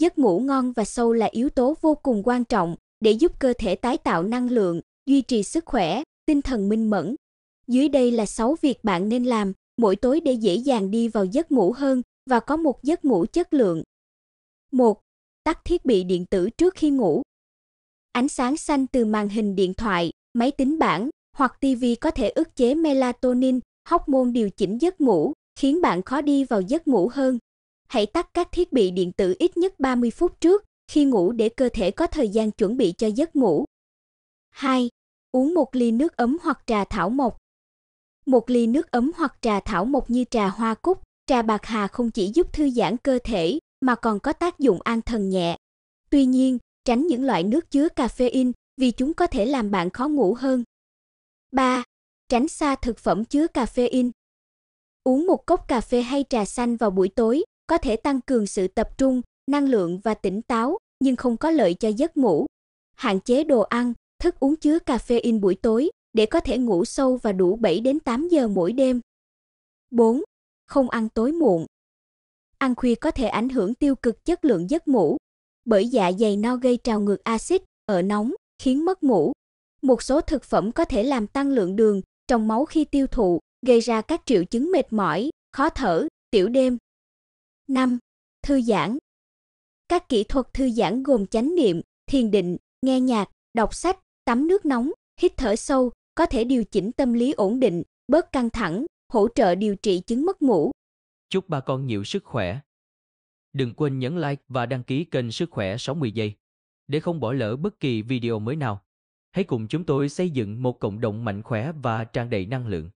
Giấc ngủ ngon và sâu là yếu tố vô cùng quan trọng để giúp cơ thể tái tạo năng lượng, duy trì sức khỏe, tinh thần minh mẫn. Dưới đây là 6 việc bạn nên làm mỗi tối để dễ dàng đi vào giấc ngủ hơn và có một giấc ngủ chất lượng. 1. Tắt thiết bị điện tử trước khi ngủ. Ánh sáng xanh từ màn hình điện thoại, máy tính bảng hoặc TV có thể ức chế melatonin, hormone điều chỉnh giấc ngủ, khiến bạn khó đi vào giấc ngủ hơn hãy tắt các thiết bị điện tử ít nhất 30 phút trước khi ngủ để cơ thể có thời gian chuẩn bị cho giấc ngủ. 2. Uống một ly nước ấm hoặc trà thảo mộc. Một ly nước ấm hoặc trà thảo mộc như trà hoa cúc, trà bạc hà không chỉ giúp thư giãn cơ thể mà còn có tác dụng an thần nhẹ. Tuy nhiên, tránh những loại nước chứa caffeine vì chúng có thể làm bạn khó ngủ hơn. 3. Tránh xa thực phẩm chứa caffeine. Uống một cốc cà phê hay trà xanh vào buổi tối có thể tăng cường sự tập trung, năng lượng và tỉnh táo, nhưng không có lợi cho giấc ngủ. Hạn chế đồ ăn, thức uống chứa caffeine buổi tối để có thể ngủ sâu và đủ 7 đến 8 giờ mỗi đêm. 4. Không ăn tối muộn. Ăn khuya có thể ảnh hưởng tiêu cực chất lượng giấc ngủ, bởi dạ dày no gây trào ngược axit ở nóng, khiến mất ngủ. Một số thực phẩm có thể làm tăng lượng đường trong máu khi tiêu thụ, gây ra các triệu chứng mệt mỏi, khó thở, tiểu đêm, 5. Thư giãn. Các kỹ thuật thư giãn gồm chánh niệm, thiền định, nghe nhạc, đọc sách, tắm nước nóng, hít thở sâu, có thể điều chỉnh tâm lý ổn định, bớt căng thẳng, hỗ trợ điều trị chứng mất ngủ. Chúc bà con nhiều sức khỏe. Đừng quên nhấn like và đăng ký kênh Sức khỏe 60 giây để không bỏ lỡ bất kỳ video mới nào. Hãy cùng chúng tôi xây dựng một cộng đồng mạnh khỏe và tràn đầy năng lượng.